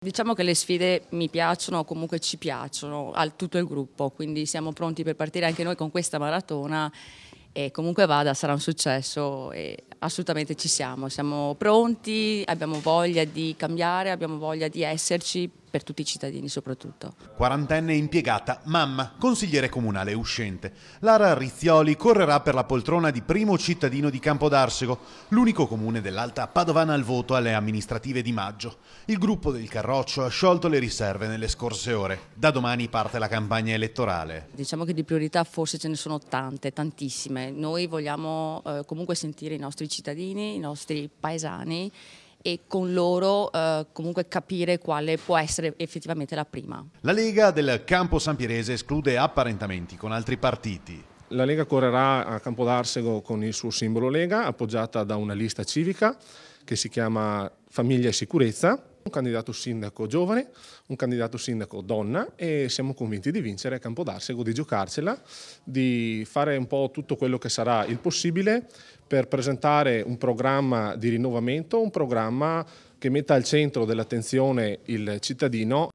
Diciamo che le sfide mi piacciono o comunque ci piacciono al tutto il gruppo, quindi siamo pronti per partire anche noi con questa maratona e comunque vada sarà un successo e assolutamente ci siamo, siamo pronti, abbiamo voglia di cambiare, abbiamo voglia di esserci per tutti i cittadini soprattutto. Quarantenne impiegata, mamma, consigliere comunale uscente. Lara Rizzioli correrà per la poltrona di primo cittadino di Campodarsego, l'unico comune dell'Alta Padovana al voto alle amministrative di maggio. Il gruppo del Carroccio ha sciolto le riserve nelle scorse ore. Da domani parte la campagna elettorale. Diciamo che di priorità forse ce ne sono tante, tantissime. Noi vogliamo eh, comunque sentire i nostri cittadini, i nostri paesani e con loro eh, comunque capire quale può essere effettivamente la prima. La Lega del Campo San esclude apparentamenti con altri partiti. La Lega correrà a Campo d'Arsego con il suo simbolo Lega, appoggiata da una lista civica che si chiama Famiglia e Sicurezza un candidato sindaco giovane, un candidato sindaco donna e siamo convinti di vincere a Campodarsego, di giocarcela, di fare un po' tutto quello che sarà il possibile per presentare un programma di rinnovamento, un programma che metta al centro dell'attenzione il cittadino.